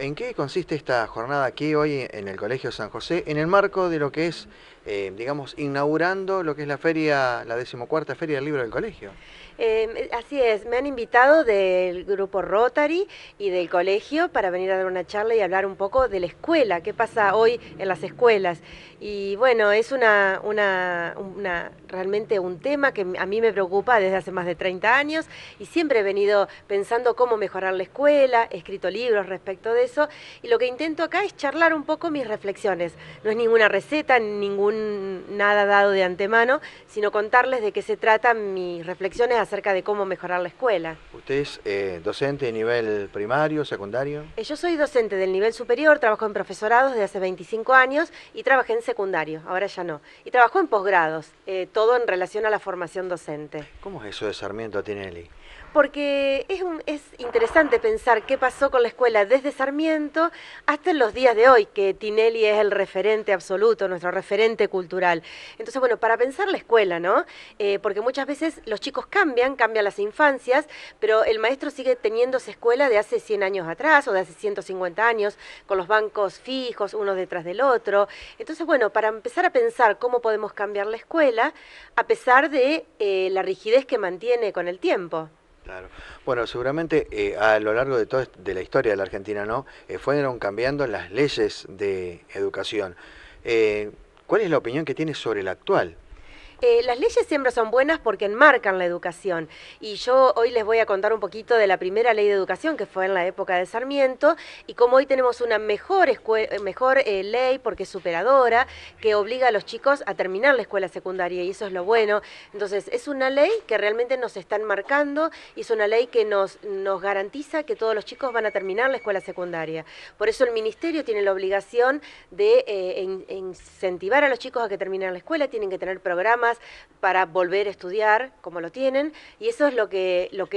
¿en qué consiste esta jornada aquí hoy en el Colegio San José? En el marco de lo que es, eh, digamos, inaugurando lo que es la feria, la decimocuarta Feria del Libro del Colegio. Em, eh, así es, me han invitado del grupo Rotary y del colegio para venir a dar una charla y hablar un poco de la escuela, qué pasa hoy en las escuelas. Y bueno, es una, realmente un tema que a mí me preocupa desde hace más de 30 años y siempre he venido pensando cómo mejorar la escuela, he escrito libros respecto de eso y lo que intento acá es charlar un poco mis reflexiones. No es ninguna receta, ningún nada dado de antemano, sino contarles de qué se tratan mis reflexiones acerca de cómo mejorar la escuela. ¿Usted es eh, docente de nivel primario, secundario? Eh, yo soy docente del nivel superior, trabajo en profesorados desde hace 25 años y trabajé en secundario, ahora ya no. Y trabajo en posgrados, eh, todo en relación a la formación docente. ¿Cómo es eso de Sarmiento Tinelli? porque es, interesante pensar qué pasó con la escuela desde Sarmiento hasta en los días de hoy, que Tinelli es el referente absoluto, nuestro referente cultural. Entonces, bueno, para pensar la escuela, ¿no? Eh, porque muchas veces los chicos cambian, cambian las infancias, pero el maestro sigue teniéndose escuela de hace 100 años atrás o de hace 150 años, con los bancos fijos, unos detrás del otro. Entonces, bueno, para empezar a pensar cómo podemos cambiar la escuela, a pesar de eh, la rigidez que mantiene con el tiempo. Bueno, seguramente eh, a lo largo de toda de la historia de la Argentina, ¿no? Eh, fueron cambiando las leyes de educación. Eh, ¿Cuál es la opinión que tiene sobre el actual? Eh, las leyes siempre son buenas porque enmarcan la educación. Y yo hoy les voy a contar un poquito de la primera ley de educación que fue en la época de Sarmiento y como hoy tenemos una mejor, mejor eh, ley porque es superadora que obliga a los chicos a terminar la escuela secundaria y eso es lo bueno. Entonces es una ley que realmente nos está enmarcando y es una ley que nos, nos garantiza que todos los chicos van a terminar la escuela secundaria. Por eso el ministerio tiene la obligación de eh, incentivar a los chicos a que terminen la escuela, tienen que tener programas para volver a estudiar, como lo tienen, y eso es lo que, lo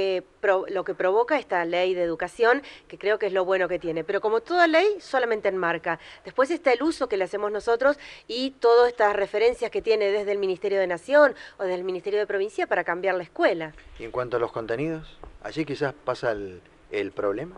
lo que provoca esta ley de educación, que creo que es lo bueno que tiene. Pero como toda ley, solamente enmarca. Después está el uso que le hacemos nosotros y todas estas referencias que tiene desde el Ministerio de Nación o desde el Ministerio de Provincia para cambiar la escuela. ¿Y en cuanto a los contenidos? ¿Allí quizás pasa el, el problema?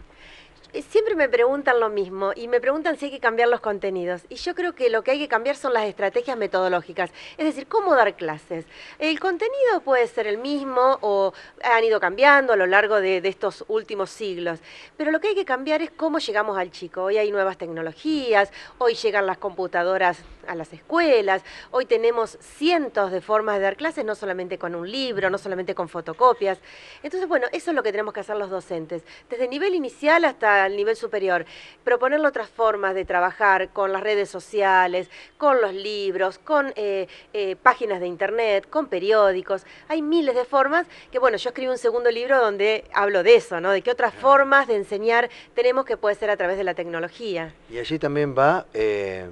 Eh, siempre me preguntan lo mismo y me preguntan si hay que cambiar los contenidos. Y yo creo que lo que hay que cambiar son las estrategias metodológicas, es decir, cómo dar clases. El contenido puede ser el mismo o han ido cambiando a lo largo de, estos últimos siglos, pero lo que hay que cambiar es cómo llegamos al chico. Hoy hay nuevas tecnologías, hoy llegan las computadoras a las escuelas, hoy tenemos cientos de formas de dar clases, no solamente con un libro, no solamente con fotocopias. Entonces, bueno, eso es lo que tenemos que hacer los docentes, desde nivel inicial hasta al nivel superior, proponerle otras formas de trabajar con las redes sociales, con los libros, con eh, eh, páginas de internet, con periódicos. Hay miles de formas que, bueno, yo escribí un segundo libro donde hablo de eso, ¿no? De qué otras formas de enseñar tenemos que puede ser a través de la tecnología. Y allí también va eh,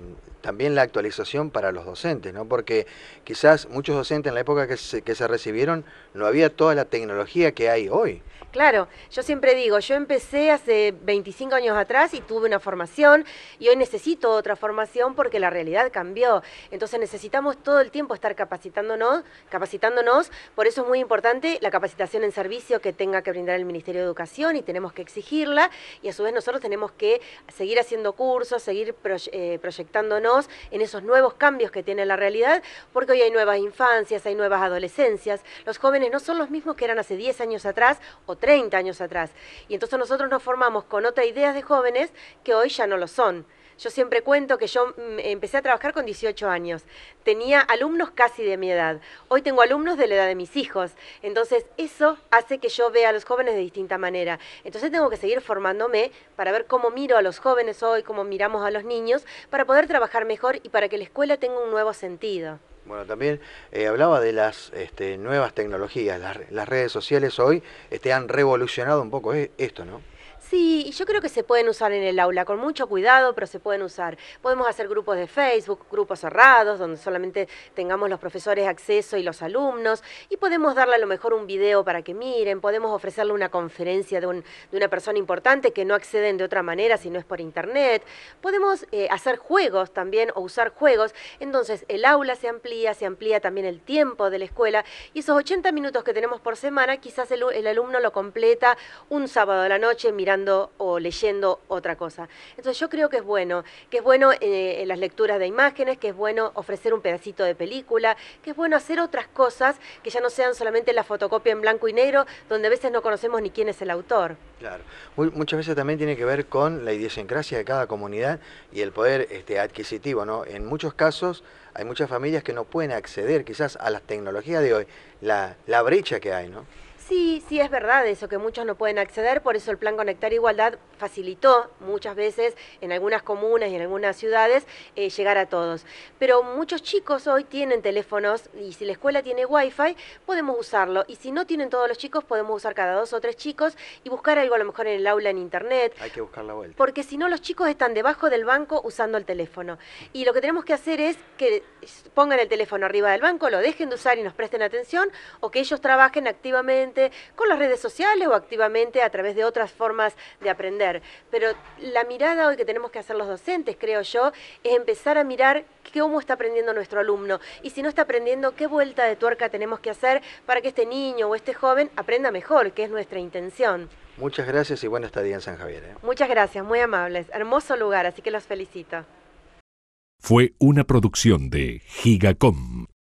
también la actualización para los docentes, ¿no? Porque quizás muchos docentes en la época que se, que se recibieron no había toda la tecnología que hay hoy. Claro, yo siempre digo, yo empecé hace 25 años atrás y tuve una formación y hoy necesito otra formación porque la realidad cambió. Entonces necesitamos todo el tiempo estar capacitándonos, capacitándonos, por eso es muy importante la capacitación en servicio que tenga que brindar el Ministerio de Educación y tenemos que exigirla y a su vez nosotros tenemos que seguir haciendo cursos, seguir eh, proyectándonos en esos nuevos cambios que tiene la realidad, porque hoy hay nuevas infancias, hay nuevas adolescencias, los jóvenes no son los mismos que eran hace 10 años atrás o 30 años atrás. Y entonces nosotros nos formamos con otra ideas de jóvenes que hoy ya no lo son. Yo siempre cuento que yo mm, empecé a trabajar con 18 años. Tenía alumnos casi de mi edad. Hoy tengo alumnos de la edad de mis hijos. Entonces, eso hace que yo vea a los jóvenes de distinta manera. Entonces, tengo que seguir formándome para ver cómo miro a los jóvenes hoy, cómo miramos a los niños, para poder trabajar mejor y para que la escuela tenga un nuevo sentido. Bueno, también eh, hablaba de las este, nuevas tecnologías. Las, redes sociales hoy este, han revolucionado un poco eh, esto, ¿no? Sí, y yo creo que se pueden usar en el aula con mucho cuidado, pero se pueden usar. Podemos hacer grupos de Facebook, grupos cerrados, donde solamente tengamos los profesores acceso y los alumnos, y podemos darle a lo mejor un video para que miren, podemos ofrecerle una conferencia de, una persona importante que no acceden de otra manera si no es por internet. Podemos eh, hacer juegos también o usar juegos, entonces el aula se amplía, se amplía también el tiempo de la escuela, y esos 80 minutos que tenemos por semana, quizás el, el alumno lo completa un sábado a la noche mirando o leyendo otra cosa. Entonces yo creo que es bueno, que es bueno eh, las lecturas de imágenes, que es bueno ofrecer un pedacito de película, que es bueno hacer otras cosas que ya no sean solamente la fotocopia en blanco y negro, donde a veces no conocemos ni quién es el autor. Claro, muchas veces también tiene que ver con la idiosincrasia de cada comunidad y el poder este, adquisitivo, ¿no? En muchos casos hay muchas familias que no pueden acceder quizás a las tecnologías de hoy, la, la brecha que hay, ¿no? Sí, sí, es verdad eso, que muchos no pueden acceder, por eso el Plan Conectar Igualdad facilitó muchas veces en algunas comunas y en algunas ciudades eh, llegar a todos. Pero muchos chicos hoy tienen teléfonos y si la escuela tiene wifi, podemos usarlo. Y si no tienen todos los chicos, podemos usar cada dos o tres chicos y buscar algo a lo mejor en el aula, en internet. Hay que buscar la vuelta. Porque si no, los chicos están debajo del banco usando el teléfono. Y lo que tenemos que hacer es que pongan el teléfono arriba del banco, lo dejen de usar y nos presten atención, o que ellos trabajen activamente con las redes sociales o activamente a través de otras formas de aprender. Pero la mirada hoy que tenemos que hacer los docentes, creo yo, es empezar a mirar cómo está aprendiendo nuestro alumno y si no está aprendiendo, qué vuelta de tuerca tenemos que hacer para que este niño o este joven aprenda mejor, que es nuestra intención. Muchas gracias y buena estadía en San Javier. ¿eh? Muchas gracias, muy amables. Hermoso lugar, así que los felicito. Fue una producción de Gigacom.